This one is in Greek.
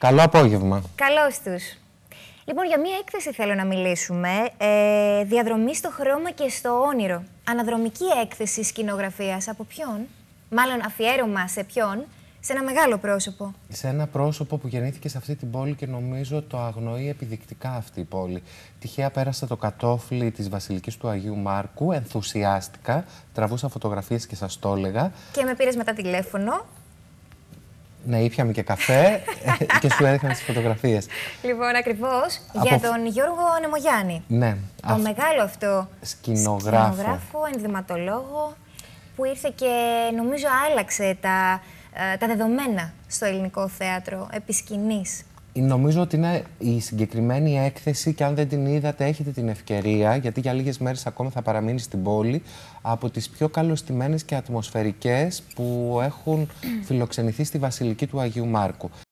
Καλό απόγευμα. Καλώς τους. Λοιπόν, για μία έκθεση θέλω να μιλήσουμε. Ε, διαδρομή στο χρώμα και στο όνειρο. Αναδρομική έκθεση σκηνογραφίας. Από ποιον, μάλλον αφιέρωμα σε ποιον, σε ένα μεγάλο πρόσωπο. Σε ένα πρόσωπο που γεννήθηκε σε αυτή την πόλη και νομίζω το αγνοεί επιδεικτικά αυτή η πόλη. Τυχαία πέρασα το κατόφλι της Βασιλικής του Αγίου Μάρκου, ενθουσιάστηκα, τραβούσα φωτογραφίες και σας το έλεγα. Και με πήρες μετά τηλέφωνο. Ναι, ήπιαμε και καφέ και σου έδειχναν τις φωτογραφίες. Λοιπόν, ακριβώς για τον Γιώργο Νεμογιάννη. Ναι. Το μεγάλο αυτό. Σκηνογράφο. ενδυματολόγο, που ήρθε και νομίζω άλλαξε τα, ε, τα δεδομένα στο ελληνικό θέατρο επί σκηνής. Νομίζω ότι είναι η συγκεκριμένη έκθεση και αν δεν την είδατε έχετε την ευκαιρία γιατί για λίγες μέρες ακόμα θα παραμείνει στην πόλη από τις πιο καλωστημένες και ατμοσφαιρικές που έχουν φιλοξενηθεί στη Βασιλική του Αγίου Μάρκου.